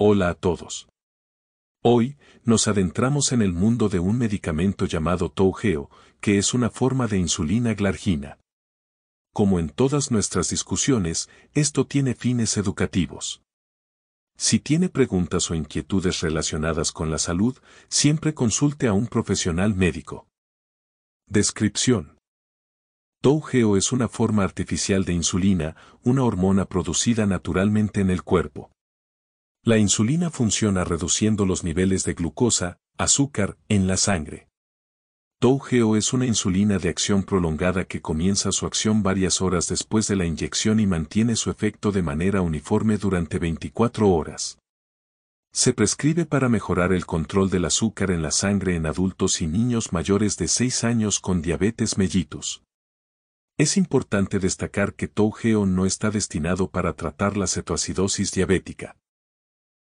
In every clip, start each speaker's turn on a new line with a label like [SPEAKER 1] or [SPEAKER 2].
[SPEAKER 1] Hola a todos. Hoy, nos adentramos en el mundo de un medicamento llamado Tougeo, que es una forma de insulina glargina. Como en todas nuestras discusiones, esto tiene fines educativos. Si tiene preguntas o inquietudes relacionadas con la salud, siempre consulte a un profesional médico. Descripción. Tougeo es una forma artificial de insulina, una hormona producida naturalmente en el cuerpo. La insulina funciona reduciendo los niveles de glucosa, azúcar, en la sangre. Tougeo es una insulina de acción prolongada que comienza su acción varias horas después de la inyección y mantiene su efecto de manera uniforme durante 24 horas. Se prescribe para mejorar el control del azúcar en la sangre en adultos y niños mayores de 6 años con diabetes mellitus. Es importante destacar que Tougeo no está destinado para tratar la cetoacidosis diabética.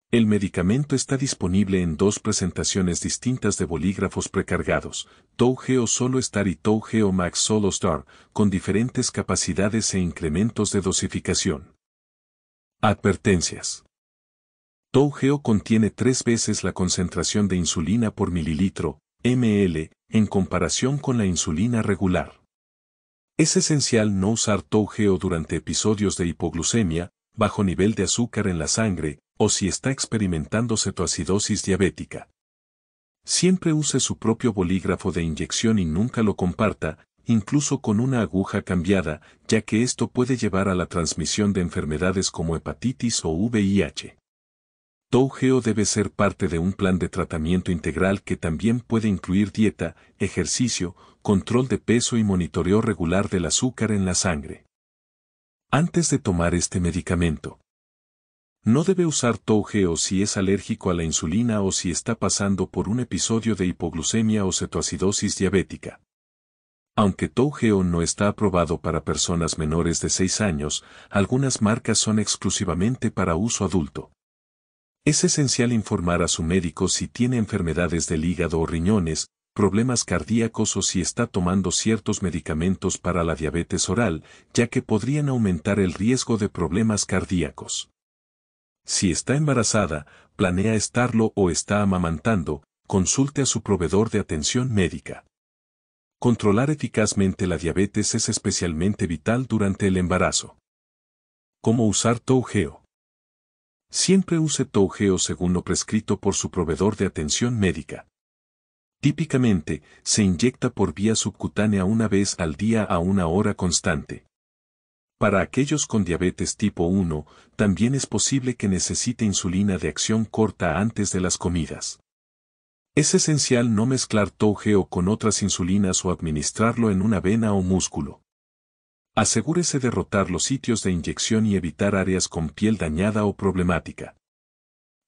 [SPEAKER 1] El medicamento está disponible en dos presentaciones distintas de bolígrafos precargados, Tougeo Solo Star y Tougeo Max Solo Star, con diferentes capacidades e incrementos de dosificación. Advertencias. Tougeo contiene tres veces la concentración de insulina por mililitro, ml, en comparación con la insulina regular. Es esencial no usar Tougeo durante episodios de hipoglucemia, bajo nivel de azúcar en la sangre, o si está experimentando cetoacidosis diabética. Siempre use su propio bolígrafo de inyección y nunca lo comparta, incluso con una aguja cambiada, ya que esto puede llevar a la transmisión de enfermedades como hepatitis o VIH. Tougeo debe ser parte de un plan de tratamiento integral que también puede incluir dieta, ejercicio, control de peso y monitoreo regular del azúcar en la sangre. Antes de tomar este medicamento, no debe usar Tougeo si es alérgico a la insulina o si está pasando por un episodio de hipoglucemia o cetoacidosis diabética. Aunque Tougeo no está aprobado para personas menores de 6 años, algunas marcas son exclusivamente para uso adulto. Es esencial informar a su médico si tiene enfermedades del hígado o riñones, problemas cardíacos o si está tomando ciertos medicamentos para la diabetes oral, ya que podrían aumentar el riesgo de problemas cardíacos. Si está embarazada, planea estarlo o está amamantando, consulte a su proveedor de atención médica. Controlar eficazmente la diabetes es especialmente vital durante el embarazo. ¿Cómo usar Tougeo? Siempre use Tougeo según lo prescrito por su proveedor de atención médica. Típicamente, se inyecta por vía subcutánea una vez al día a una hora constante. Para aquellos con diabetes tipo 1, también es posible que necesite insulina de acción corta antes de las comidas. Es esencial no mezclar tougeo con otras insulinas o administrarlo en una vena o músculo. Asegúrese de rotar los sitios de inyección y evitar áreas con piel dañada o problemática.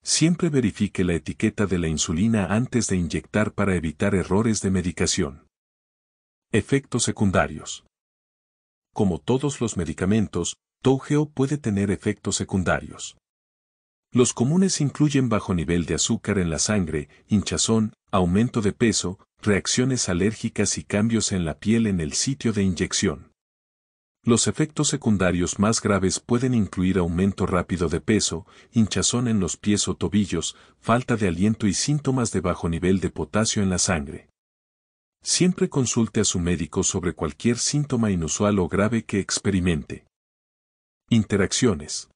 [SPEAKER 1] Siempre verifique la etiqueta de la insulina antes de inyectar para evitar errores de medicación. Efectos secundarios como todos los medicamentos, Tougeo puede tener efectos secundarios. Los comunes incluyen bajo nivel de azúcar en la sangre, hinchazón, aumento de peso, reacciones alérgicas y cambios en la piel en el sitio de inyección. Los efectos secundarios más graves pueden incluir aumento rápido de peso, hinchazón en los pies o tobillos, falta de aliento y síntomas de bajo nivel de potasio en la sangre. Siempre consulte a su médico sobre cualquier síntoma inusual o grave que experimente. Interacciones.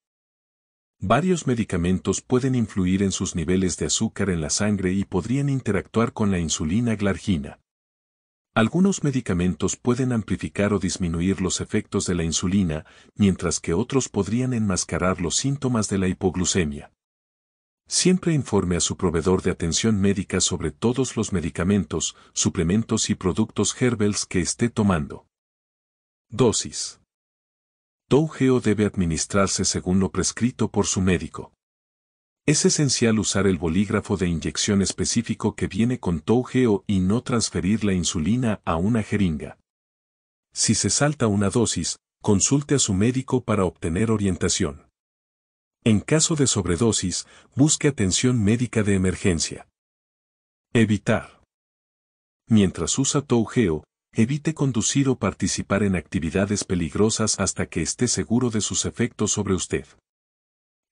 [SPEAKER 1] Varios medicamentos pueden influir en sus niveles de azúcar en la sangre y podrían interactuar con la insulina glargina. Algunos medicamentos pueden amplificar o disminuir los efectos de la insulina, mientras que otros podrían enmascarar los síntomas de la hipoglucemia. Siempre informe a su proveedor de atención médica sobre todos los medicamentos, suplementos y productos Herbels que esté tomando. Dosis. Tougeo debe administrarse según lo prescrito por su médico. Es esencial usar el bolígrafo de inyección específico que viene con Tougeo y no transferir la insulina a una jeringa. Si se salta una dosis, consulte a su médico para obtener orientación. En caso de sobredosis, busque atención médica de emergencia. Evitar. Mientras usa Tougeo, evite conducir o participar en actividades peligrosas hasta que esté seguro de sus efectos sobre usted.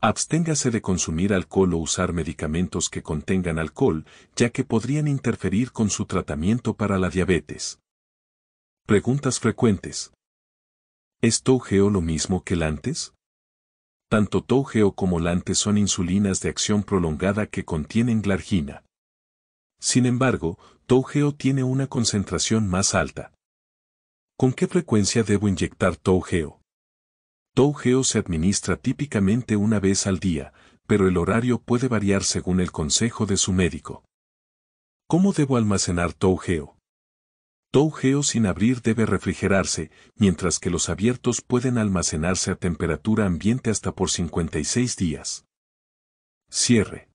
[SPEAKER 1] Absténgase de consumir alcohol o usar medicamentos que contengan alcohol, ya que podrían interferir con su tratamiento para la diabetes. Preguntas frecuentes. ¿Es Tougeo lo mismo que el antes? Tanto Tougeo como Lante son insulinas de acción prolongada que contienen glargina. Sin embargo, Tougeo tiene una concentración más alta. ¿Con qué frecuencia debo inyectar Tougeo? Tougeo se administra típicamente una vez al día, pero el horario puede variar según el consejo de su médico. ¿Cómo debo almacenar Tougeo? Tougeo sin abrir debe refrigerarse, mientras que los abiertos pueden almacenarse a temperatura ambiente hasta por 56 días. Cierre.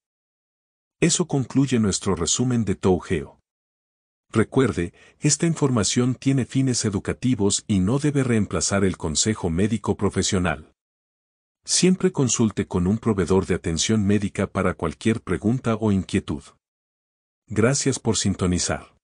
[SPEAKER 1] Eso concluye nuestro resumen de Tougeo. Recuerde, esta información tiene fines educativos y no debe reemplazar el consejo médico profesional. Siempre consulte con un proveedor de atención médica para cualquier pregunta o inquietud. Gracias por sintonizar.